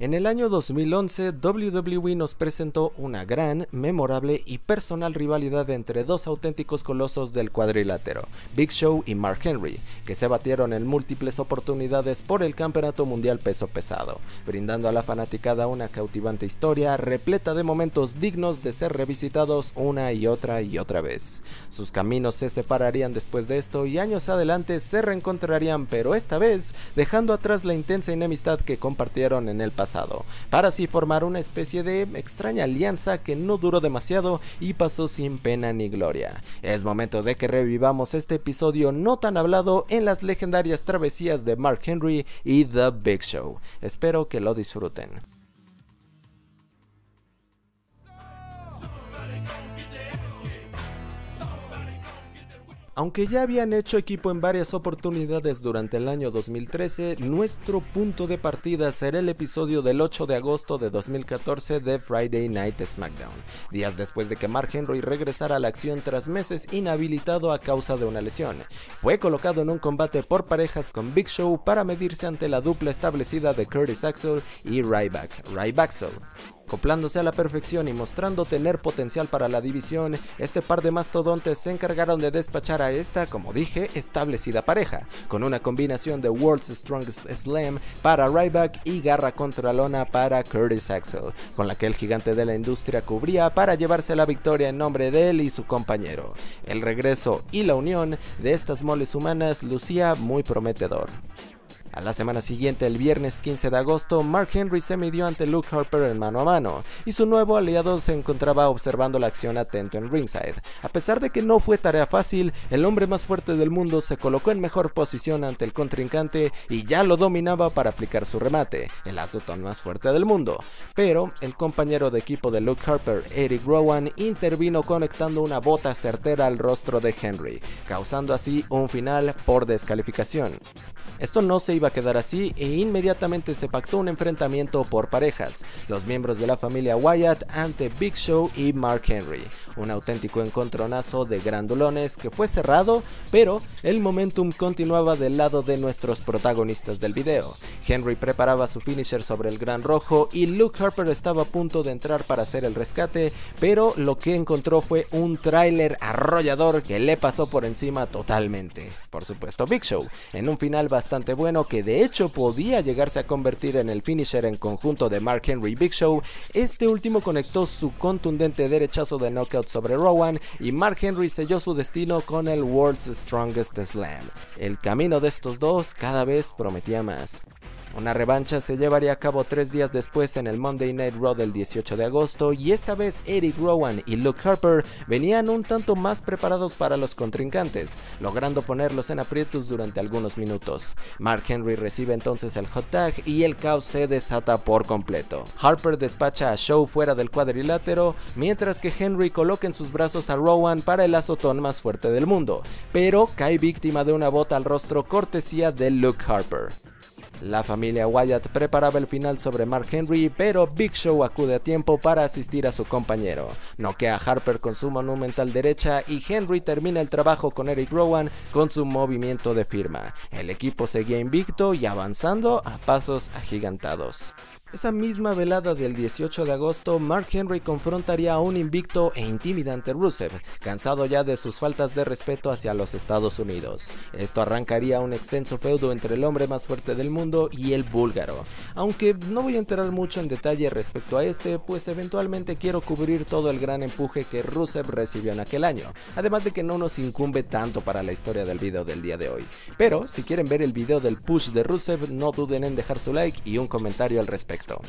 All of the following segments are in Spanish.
En el año 2011, WWE nos presentó una gran, memorable y personal rivalidad entre dos auténticos colosos del cuadrilátero, Big Show y Mark Henry, que se batieron en múltiples oportunidades por el Campeonato Mundial Peso Pesado, brindando a la fanaticada una cautivante historia repleta de momentos dignos de ser revisitados una y otra y otra vez. Sus caminos se separarían después de esto y años adelante se reencontrarían, pero esta vez dejando atrás la intensa enemistad que compartieron en el pasado para así formar una especie de extraña alianza que no duró demasiado y pasó sin pena ni gloria. Es momento de que revivamos este episodio no tan hablado en las legendarias travesías de Mark Henry y The Big Show. Espero que lo disfruten. Aunque ya habían hecho equipo en varias oportunidades durante el año 2013, nuestro punto de partida será el episodio del 8 de agosto de 2014 de Friday Night SmackDown, días después de que Mark Henry regresara a la acción tras meses inhabilitado a causa de una lesión. Fue colocado en un combate por parejas con Big Show para medirse ante la dupla establecida de Curtis Axel y Ryback, Ryback Acoplándose a la perfección y mostrando tener potencial para la división, este par de mastodontes se encargaron de despachar a esta, como dije, establecida pareja, con una combinación de World's Strongest Slam para Ryback y garra contra lona para Curtis Axel, con la que el gigante de la industria cubría para llevarse la victoria en nombre de él y su compañero. El regreso y la unión de estas moles humanas lucía muy prometedor la semana siguiente, el viernes 15 de agosto, Mark Henry se midió ante Luke Harper en mano a mano, y su nuevo aliado se encontraba observando la acción atento en ringside. A pesar de que no fue tarea fácil, el hombre más fuerte del mundo se colocó en mejor posición ante el contrincante y ya lo dominaba para aplicar su remate, el azotón más fuerte del mundo. Pero el compañero de equipo de Luke Harper, Eric Rowan, intervino conectando una bota certera al rostro de Henry, causando así un final por descalificación. Esto no se iba a quedar así e inmediatamente se pactó un enfrentamiento por parejas, los miembros de la familia Wyatt ante Big Show y Mark Henry, un auténtico encontronazo de grandulones que fue cerrado, pero el momentum continuaba del lado de nuestros protagonistas del video. Henry preparaba su finisher sobre el gran rojo y Luke Harper estaba a punto de entrar para hacer el rescate, pero lo que encontró fue un tráiler arrollador que le pasó por encima totalmente. Por supuesto Big Show, en un final bastante bueno que de hecho podía llegarse a convertir en el finisher en conjunto de Mark Henry Big Show, este último conectó su contundente derechazo de knockout sobre Rowan y Mark Henry selló su destino con el World's Strongest Slam. El camino de estos dos cada vez prometía más. Una revancha se llevaría a cabo tres días después en el Monday Night Raw del 18 de agosto y esta vez Eric Rowan y Luke Harper venían un tanto más preparados para los contrincantes, logrando ponerlos en aprietos durante algunos minutos. Mark Henry recibe entonces el hot tag y el caos se desata por completo. Harper despacha a Show fuera del cuadrilátero, mientras que Henry coloca en sus brazos a Rowan para el azotón más fuerte del mundo, pero cae víctima de una bota al rostro cortesía de Luke Harper. La familia Wyatt preparaba el final sobre Mark Henry, pero Big Show acude a tiempo para asistir a su compañero. Noquea a Harper con su monumental derecha y Henry termina el trabajo con Eric Rowan con su movimiento de firma. El equipo seguía invicto y avanzando a pasos agigantados. Esa misma velada del 18 de agosto, Mark Henry confrontaría a un invicto e intimidante Rusev, cansado ya de sus faltas de respeto hacia los Estados Unidos. Esto arrancaría un extenso feudo entre el hombre más fuerte del mundo y el búlgaro, aunque no voy a entrar mucho en detalle respecto a este, pues eventualmente quiero cubrir todo el gran empuje que Rusev recibió en aquel año, además de que no nos incumbe tanto para la historia del video del día de hoy. Pero si quieren ver el video del push de Rusev, no duden en dejar su like y un comentario al respecto. though.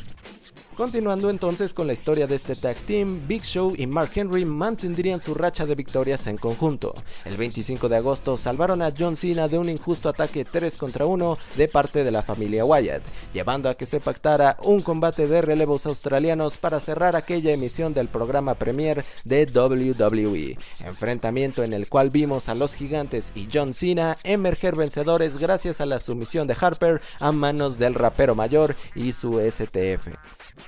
Continuando entonces con la historia de este tag team, Big Show y Mark Henry mantendrían su racha de victorias en conjunto. El 25 de agosto salvaron a John Cena de un injusto ataque 3 contra 1 de parte de la familia Wyatt, llevando a que se pactara un combate de relevos australianos para cerrar aquella emisión del programa premier de WWE, enfrentamiento en el cual vimos a los gigantes y John Cena emerger vencedores gracias a la sumisión de Harper a manos del rapero mayor y su STF.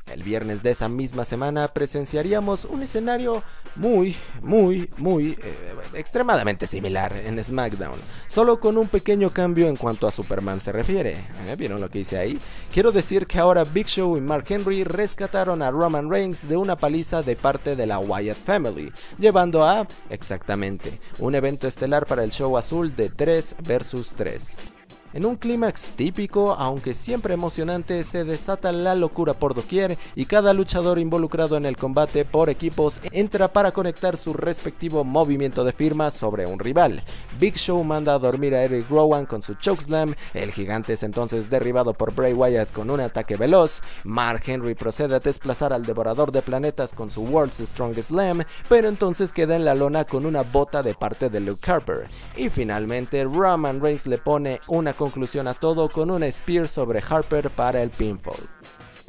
El viernes de esa misma semana presenciaríamos un escenario muy, muy, muy eh, extremadamente similar en SmackDown, solo con un pequeño cambio en cuanto a Superman se refiere. Eh, ¿Vieron lo que hice ahí? Quiero decir que ahora Big Show y Mark Henry rescataron a Roman Reigns de una paliza de parte de la Wyatt Family, llevando a, exactamente, un evento estelar para el show azul de 3 vs 3. En un clímax típico, aunque siempre emocionante, se desata la locura por doquier y cada luchador involucrado en el combate por equipos entra para conectar su respectivo movimiento de firma sobre un rival. Big Show manda a dormir a Eric Rowan con su chokeslam, el gigante es entonces derribado por Bray Wyatt con un ataque veloz, Mark Henry procede a desplazar al devorador de planetas con su World's Strongest Slam, pero entonces queda en la lona con una bota de parte de Luke Harper. Y finalmente Roman Reigns le pone una conclusión a todo con un spear sobre Harper para el pinfall.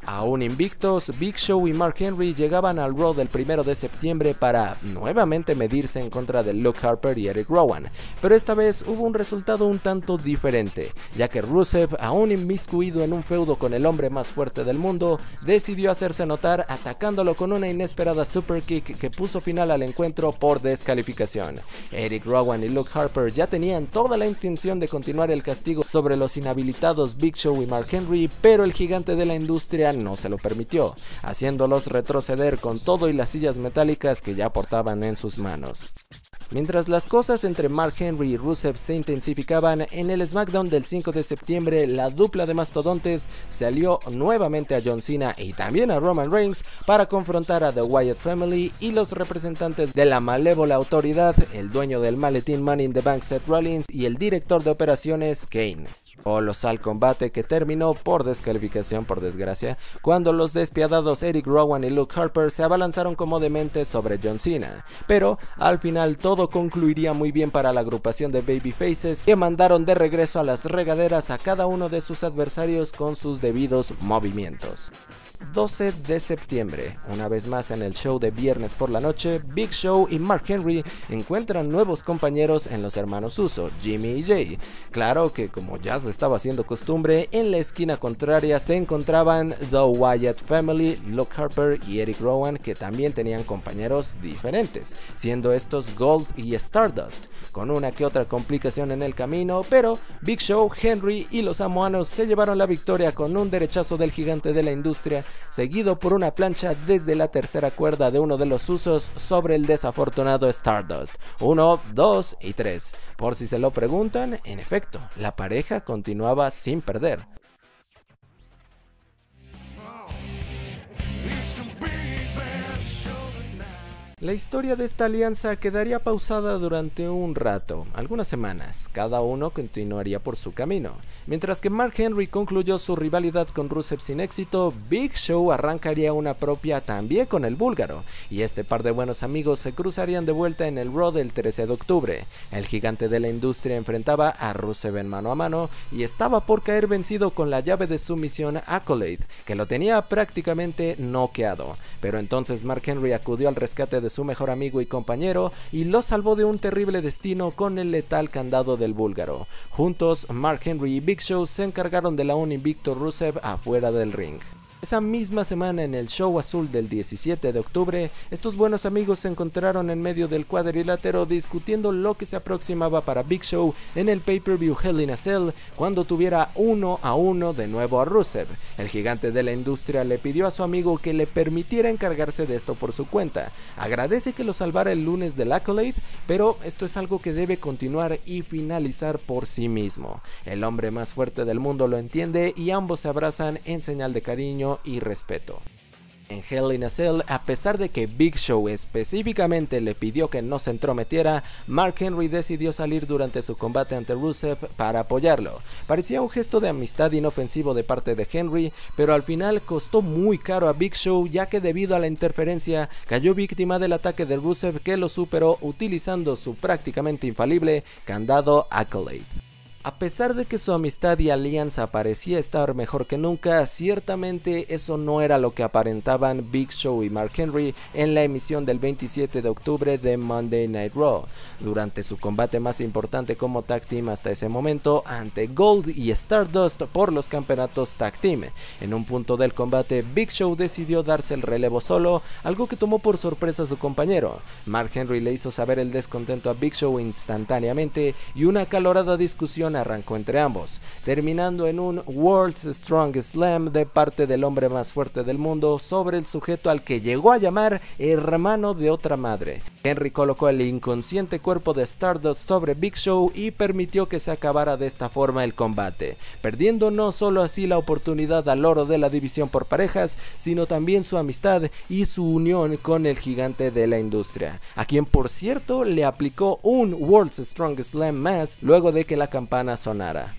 Aún invictos, Big Show y Mark Henry llegaban al Raw del 1 de septiembre para nuevamente medirse en contra de Luke Harper y Eric Rowan, pero esta vez hubo un resultado un tanto diferente, ya que Rusev, aún inmiscuido en un feudo con el hombre más fuerte del mundo, decidió hacerse notar atacándolo con una inesperada superkick que puso final al encuentro por descalificación. Eric Rowan y Luke Harper ya tenían toda la intención de continuar el castigo sobre los inhabilitados Big Show y Mark Henry, pero el gigante de la industria no se lo permitió, haciéndolos retroceder con todo y las sillas metálicas que ya portaban en sus manos. Mientras las cosas entre Mark Henry y Rusev se intensificaban, en el SmackDown del 5 de septiembre la dupla de mastodontes salió nuevamente a John Cena y también a Roman Reigns para confrontar a The Wyatt Family y los representantes de la malévola autoridad, el dueño del maletín Money in the Bank Seth Rollins y el director de operaciones Kane los al combate que terminó por descalificación por desgracia cuando los despiadados Eric Rowan y Luke Harper se abalanzaron cómodamente sobre John Cena, pero al final todo concluiría muy bien para la agrupación de Babyfaces que mandaron de regreso a las regaderas a cada uno de sus adversarios con sus debidos movimientos. 12 de septiembre. Una vez más en el show de viernes por la noche, Big Show y Mark Henry encuentran nuevos compañeros en los hermanos Uso, Jimmy y Jay. Claro que como ya se estaba haciendo costumbre, en la esquina contraria se encontraban The Wyatt Family, Luke Harper y Eric Rowan que también tenían compañeros diferentes, siendo estos Gold y Stardust, con una que otra complicación en el camino, pero Big Show, Henry y los samoanos se llevaron la victoria con un derechazo del gigante de la industria seguido por una plancha desde la tercera cuerda de uno de los usos sobre el desafortunado Stardust. 1, 2 y 3. Por si se lo preguntan, en efecto, la pareja continuaba sin perder. La historia de esta alianza quedaría pausada durante un rato, algunas semanas, cada uno continuaría por su camino. Mientras que Mark Henry concluyó su rivalidad con Rusev sin éxito, Big Show arrancaría una propia también con el búlgaro, y este par de buenos amigos se cruzarían de vuelta en el Raw del 13 de octubre. El gigante de la industria enfrentaba a Rusev en mano a mano y estaba por caer vencido con la llave de su misión Accolade, que lo tenía prácticamente noqueado. Pero entonces Mark Henry acudió al rescate de su mejor amigo y compañero y lo salvó de un terrible destino con el letal candado del búlgaro. Juntos, Mark Henry y Big Show se encargaron de la un Invictor Rusev afuera del ring. Esa misma semana en el show azul del 17 de octubre, estos buenos amigos se encontraron en medio del cuadrilátero discutiendo lo que se aproximaba para Big Show en el pay-per-view Hell in a Cell cuando tuviera uno a uno de nuevo a Rusev. El gigante de la industria le pidió a su amigo que le permitiera encargarse de esto por su cuenta. Agradece que lo salvara el lunes del Accolade, pero esto es algo que debe continuar y finalizar por sí mismo. El hombre más fuerte del mundo lo entiende y ambos se abrazan en señal de cariño y respeto. En Hell in a Cell, a pesar de que Big Show específicamente le pidió que no se entrometiera, Mark Henry decidió salir durante su combate ante Rusev para apoyarlo. Parecía un gesto de amistad inofensivo de parte de Henry, pero al final costó muy caro a Big Show ya que debido a la interferencia cayó víctima del ataque de Rusev que lo superó utilizando su prácticamente infalible candado Accolade. A pesar de que su amistad y alianza parecía estar mejor que nunca, ciertamente eso no era lo que aparentaban Big Show y Mark Henry en la emisión del 27 de octubre de Monday Night Raw, durante su combate más importante como tag team hasta ese momento ante Gold y Stardust por los campeonatos tag team. En un punto del combate, Big Show decidió darse el relevo solo, algo que tomó por sorpresa a su compañero. Mark Henry le hizo saber el descontento a Big Show instantáneamente y una calorada discusión arrancó entre ambos, terminando en un World's Strong Slam de parte del hombre más fuerte del mundo sobre el sujeto al que llegó a llamar hermano de otra madre. Henry colocó el inconsciente cuerpo de Stardust sobre Big Show y permitió que se acabara de esta forma el combate, perdiendo no solo así la oportunidad al oro de la división por parejas, sino también su amistad y su unión con el gigante de la industria, a quien por cierto le aplicó un World's Strong Slam más luego de que la campana sonara.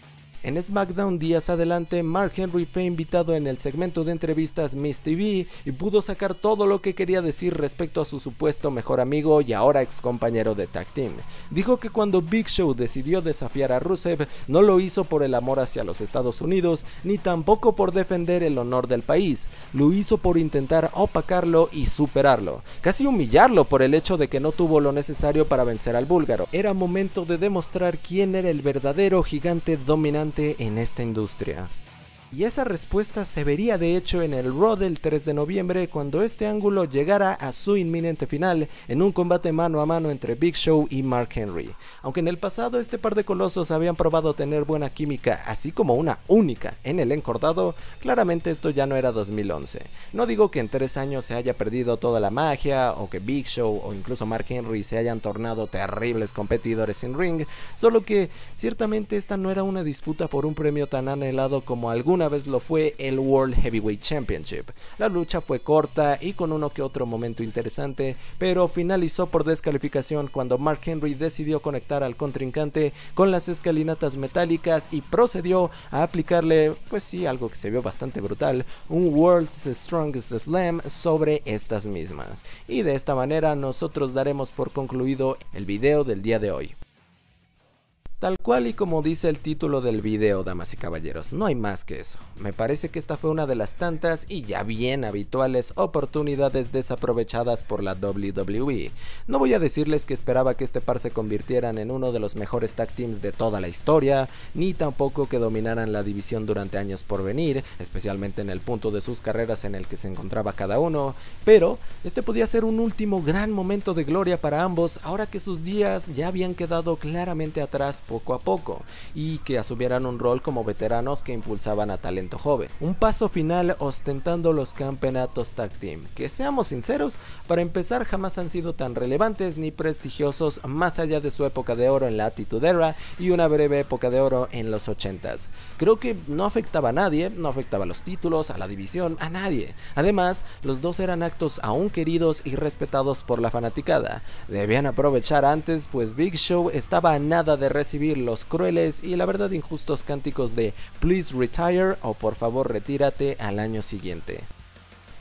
En SmackDown días adelante, Mark Henry fue invitado en el segmento de entrevistas Miss TV y pudo sacar todo lo que quería decir respecto a su supuesto mejor amigo y ahora ex compañero de Tag Team. Dijo que cuando Big Show decidió desafiar a Rusev, no lo hizo por el amor hacia los Estados Unidos ni tampoco por defender el honor del país, lo hizo por intentar opacarlo y superarlo, casi humillarlo por el hecho de que no tuvo lo necesario para vencer al búlgaro. Era momento de demostrar quién era el verdadero gigante dominante en esta industria. Y esa respuesta se vería de hecho en el Raw del 3 de noviembre cuando este ángulo llegara a su inminente final en un combate mano a mano entre Big Show y Mark Henry. Aunque en el pasado este par de colosos habían probado tener buena química, así como una única en el encordado, claramente esto ya no era 2011. No digo que en tres años se haya perdido toda la magia o que Big Show o incluso Mark Henry se hayan tornado terribles competidores en ring, solo que ciertamente esta no era una disputa por un premio tan anhelado como alguna vez lo fue el World Heavyweight Championship. La lucha fue corta y con uno que otro momento interesante, pero finalizó por descalificación cuando Mark Henry decidió conectar al contrincante con las escalinatas metálicas y procedió a aplicarle, pues sí, algo que se vio bastante brutal, un World's Strongest Slam sobre estas mismas. Y de esta manera nosotros daremos por concluido el video del día de hoy. Tal cual y como dice el título del video, damas y caballeros, no hay más que eso. Me parece que esta fue una de las tantas y ya bien habituales oportunidades desaprovechadas por la WWE. No voy a decirles que esperaba que este par se convirtieran en uno de los mejores tag teams de toda la historia, ni tampoco que dominaran la división durante años por venir, especialmente en el punto de sus carreras en el que se encontraba cada uno, pero este podía ser un último gran momento de gloria para ambos ahora que sus días ya habían quedado claramente atrás poco a poco y que asumieran un rol como veteranos que impulsaban a talento joven. Un paso final ostentando los campeonatos tag team, que seamos sinceros, para empezar jamás han sido tan relevantes ni prestigiosos más allá de su época de oro en la Attitude Era y una breve época de oro en los 80s. Creo que no afectaba a nadie, no afectaba a los títulos, a la división, a nadie. Además, los dos eran actos aún queridos y respetados por la fanaticada. Debían aprovechar antes pues Big Show estaba a nada de recibir los crueles y la verdad injustos cánticos de Please Retire o por favor retírate al año siguiente.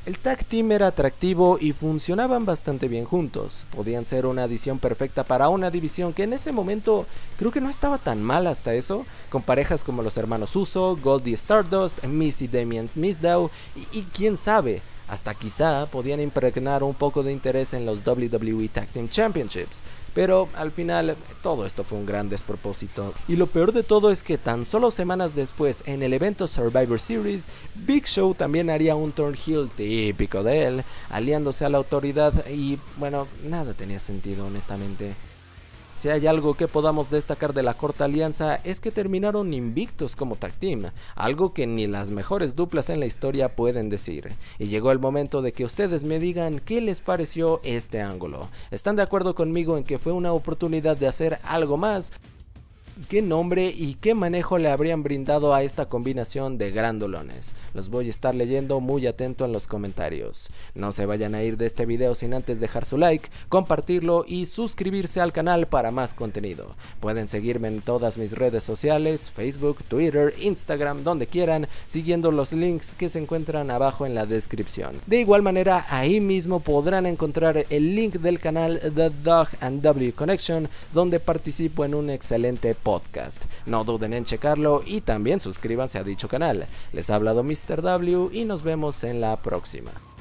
El tag team era atractivo y funcionaban bastante bien juntos. Podían ser una adición perfecta para una división que en ese momento creo que no estaba tan mal hasta eso, con parejas como los hermanos Uso, Goldie Stardust, Missy Damian Smithdow y quién sabe, hasta quizá podían impregnar un poco de interés en los WWE Tag Team Championships, pero al final eh, todo esto fue un gran despropósito. Y lo peor de todo es que tan solo semanas después en el evento Survivor Series, Big Show también haría un turn heel típico de él, aliándose a la autoridad y bueno, nada tenía sentido honestamente. Si hay algo que podamos destacar de la corta alianza es que terminaron invictos como tag team, algo que ni las mejores duplas en la historia pueden decir. Y llegó el momento de que ustedes me digan qué les pareció este ángulo. ¿Están de acuerdo conmigo en que fue una oportunidad de hacer algo más? qué nombre y qué manejo le habrían brindado a esta combinación de grandolones. Los voy a estar leyendo muy atento en los comentarios. No se vayan a ir de este video sin antes dejar su like, compartirlo y suscribirse al canal para más contenido. Pueden seguirme en todas mis redes sociales, Facebook, Twitter, Instagram, donde quieran, siguiendo los links que se encuentran abajo en la descripción. De igual manera, ahí mismo podrán encontrar el link del canal The Dog and W Connection, donde participo en un excelente podcast Podcast. No duden en checarlo y también suscríbanse a dicho canal. Les ha hablado Mr. W y nos vemos en la próxima.